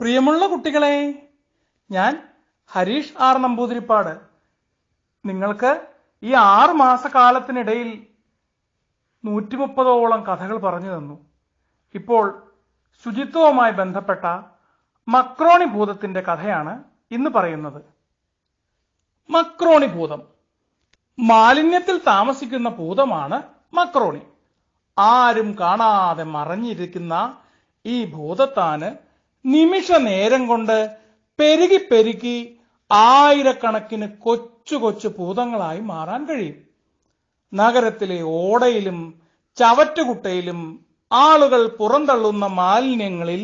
പ്രിയമുള്ള കുട്ടികളെ ഞാൻ ഹരീഷ് ആർ നമ്പൂതിരിപ്പാട് നിങ്ങൾക്ക് ഈ ആറ് മാസക്കാലത്തിനിടയിൽ നൂറ്റി മുപ്പതോളം കഥകൾ പറഞ്ഞു തന്നു ഇപ്പോൾ ശുചിത്വവുമായി ബന്ധപ്പെട്ട മക്രോണി ഭൂതത്തിന്റെ കഥയാണ് ഇന്ന് പറയുന്നത് മക്രോണി ഭൂതം മാലിന്യത്തിൽ താമസിക്കുന്ന ഭൂതമാണ് മക്രോണി ആരും കാണാതെ മറഞ്ഞിരിക്കുന്ന ഈ ഭൂതത്താന് നിമിഷ നേരം കൊണ്ട് പെരുകി പെരുകി ആയിരക്കണക്കിന് കൊച്ചു കൊച്ചു ഭൂതങ്ങളായി മാറാൻ കഴിയും നഗരത്തിലെ ഓടയിലും ചവറ്റുകുട്ടയിലും ആളുകൾ പുറന്തള്ളുന്ന മാലിന്യങ്ങളിൽ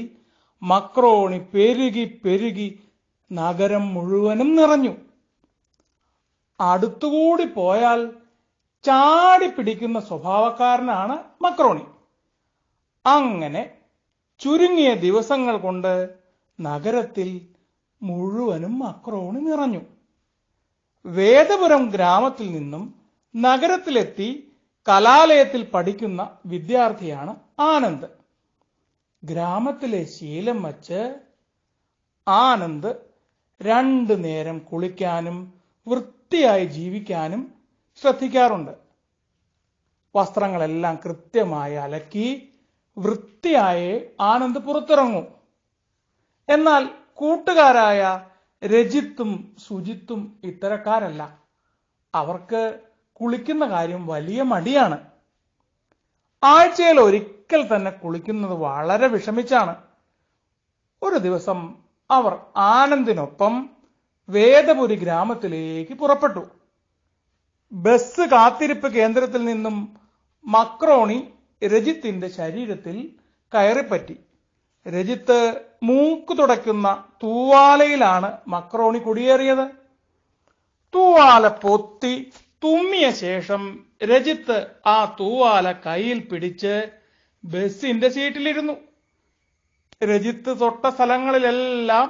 മക്രോണി പെരുകി പെരുകി നഗരം മുഴുവനും നിറഞ്ഞു അടുത്തുകൂടി പോയാൽ ചാടി പിടിക്കുന്ന സ്വഭാവക്കാരനാണ് മക്രോണി അങ്ങനെ ചുരുങ്ങിയ ദിവസങ്ങൾ കൊണ്ട് നഗരത്തിൽ മുഴുവനും അക്രോണി നിറഞ്ഞു വേദപുരം ഗ്രാമത്തിൽ നിന്നും നഗരത്തിലെത്തി കലാലയത്തിൽ പഠിക്കുന്ന വിദ്യാർത്ഥിയാണ് ആനന്ദ് ഗ്രാമത്തിലെ ശീലം വച്ച് ആനന്ദ് രണ്ടു നേരം കുളിക്കാനും വൃത്തിയായി ജീവിക്കാനും ശ്രദ്ധിക്കാറുണ്ട് വസ്ത്രങ്ങളെല്ലാം കൃത്യമായി അലക്കി വൃത്തിയായേ ആനന്ദ് പുറത്തിറങ്ങൂ എന്നാൽ കൂട്ടുകാരായ രജിത്തും സുജിത്തും ഇത്തരക്കാരല്ല അവർക്ക് കുളിക്കുന്ന കാര്യം വലിയ മടിയാണ് ആഴ്ചയിൽ ഒരിക്കൽ തന്നെ കുളിക്കുന്നത് വളരെ വിഷമിച്ചാണ് ഒരു ദിവസം അവർ ആനന്ദിനൊപ്പം വേദപുരി ഗ്രാമത്തിലേക്ക് പുറപ്പെട്ടു ബസ് കാത്തിരിപ്പ് കേന്ദ്രത്തിൽ നിന്നും മക്രോണി രജിത്തിന്റെ ശരീരത്തിൽ കയറിപ്പറ്റി രജിത്ത് മൂക്ക് തുടയ്ക്കുന്ന തൂവാലയിലാണ് മക്രോണി കുടിയേറിയത് തൂവാല പൊത്തി തുമ്മിയ ശേഷം രജിത്ത് ആ തൂവാല കയ്യിൽ പിടിച്ച് ബസിന്റെ സീറ്റിലിരുന്നു രജിത്ത് തൊട്ട സ്ഥലങ്ങളിലെല്ലാം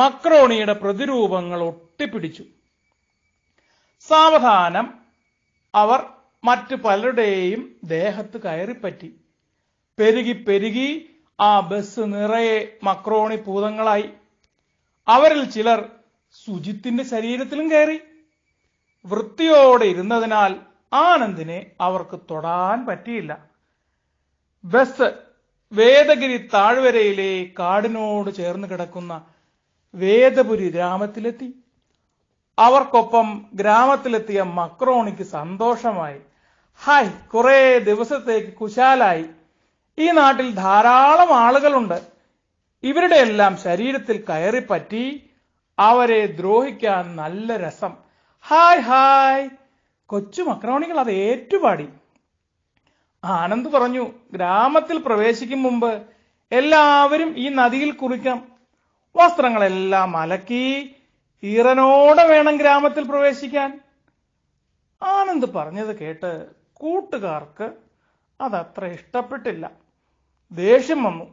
മക്രോണിയുടെ പ്രതിരൂപങ്ങൾ ഒട്ടിപ്പിടിച്ചു സാവധാനം അവർ മറ്റ് പലരുടെയും ദേഹത്ത് കയറിപ്പറ്റി പെരുകി പെരുകി ആ ബസ് നിറയെ മക്രോണി പൂതങ്ങളായി അവരിൽ ചിലർ സുജിത്തിന്റെ ശരീരത്തിലും കയറി വൃത്തിയോടെ ഇരുന്നതിനാൽ ആനന്ദിനെ അവർക്ക് തൊടാൻ പറ്റിയില്ല ബസ് വേദഗിരി താഴ്വരയിലെ കാടിനോട് ചേർന്ന് കിടക്കുന്ന വേദപുരി ഗ്രാമത്തിലെത്തി അവർക്കൊപ്പം ഗ്രാമത്തിലെത്തിയ മക്രോണിക്ക് സന്തോഷമായി ഹായ് കുറേ ദിവസത്തേക്ക് കുശാലായി ഈ നാട്ടിൽ ധാരാളം ആളുകളുണ്ട് ഇവരുടെ എല്ലാം ശരീരത്തിൽ കയറിപ്പറ്റി അവരെ ദ്രോഹിക്കാൻ നല്ല രസം ഹായ് ഹായ് കൊച്ചു മക്രോണികൾ അത് ഏറ്റുപാടി ആനന്ദ് പറഞ്ഞു ഗ്രാമത്തിൽ പ്രവേശിക്കും മുമ്പ് എല്ലാവരും ഈ നദിയിൽ കുറിക്കാം വസ്ത്രങ്ങളെല്ലാം അലക്കി ഈറനോടെ വേണം ഗ്രാമത്തിൽ പ്രവേശിക്കാൻ ആനന്ദ് പറഞ്ഞത് കേട്ട് കൂട്ടുകാർക്ക് അതത്ര ഇഷ്ടപ്പെട്ടില്ല ദേഷ്യം വന്നു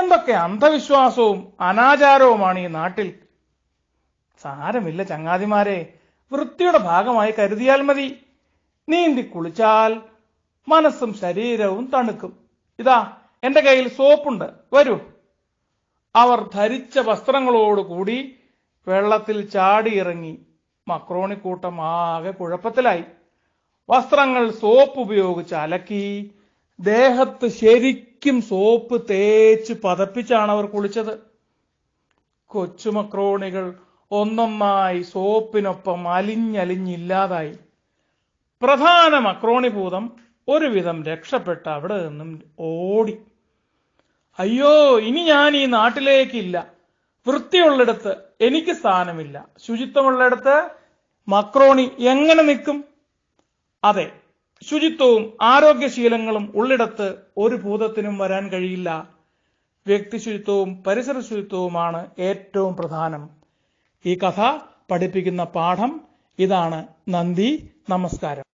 എന്തൊക്കെ അന്ധവിശ്വാസവും അനാചാരവുമാണ് ഈ നാട്ടിൽ സാരമില്ല ചങ്ങാതിമാരെ വൃത്തിയുടെ ഭാഗമായി കരുതിയാൽ മതി നീന്തി കുളിച്ചാൽ മനസ്സും ശരീരവും തണുക്കും ഇതാ എന്റെ കയ്യിൽ സോപ്പുണ്ട് വരൂ അവർ ധരിച്ച വസ്ത്രങ്ങളോടുകൂടി വെള്ളത്തിൽ ചാടിയിറങ്ങി മക്രോണിക്കൂട്ടം ആകെ കുഴപ്പത്തിലായി വസ്ത്രങ്ങൾ സോപ്പ് ഉപയോഗിച്ച് അലക്കി ദേഹത്ത് ശരിക്കും സോപ്പ് തേച്ച് പതപ്പിച്ചാണ് അവർ കുളിച്ചത് കൊച്ചുമക്രോണികൾ ഒന്നൊന്നായി സോപ്പിനൊപ്പം അലിഞ്ഞലിഞ്ഞില്ലാതായി പ്രധാന മക്രോണിഭൂതം ഒരുവിധം രക്ഷപ്പെട്ട് അവിടെ നിന്നും ഓടി അയ്യോ ഇനി ഞാൻ ഈ നാട്ടിലേക്കില്ല വൃത്തിയുള്ളിടത്ത് എനിക്ക് സ്ഥാനമില്ല ശുചിത്വമുള്ളിടത്ത് മക്രോണി എങ്ങനെ നിൽക്കും അതെ ശുചിത്വവും ആരോഗ്യശീലങ്ങളും ഉള്ളിടത്ത് ഒരു ഭൂതത്തിനും വരാൻ കഴിയില്ല വ്യക്തി ശുചിത്വവും പരിസര ശുചിത്വവുമാണ് ഏറ്റവും പ്രധാനം ഈ കഥ പഠിപ്പിക്കുന്ന പാഠം ഇതാണ് നന്ദി നമസ്കാരം